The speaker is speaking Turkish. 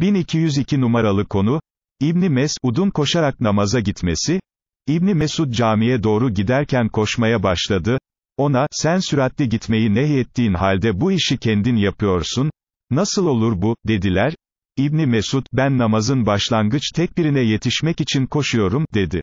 1202 numaralı konu, İbni Mesud'un koşarak namaza gitmesi, İbni Mesud camiye doğru giderken koşmaya başladı, ona, sen süratli gitmeyi nehyettiğin halde bu işi kendin yapıyorsun, nasıl olur bu, dediler, İbni Mesud, ben namazın başlangıç tekbirine yetişmek için koşuyorum, dedi.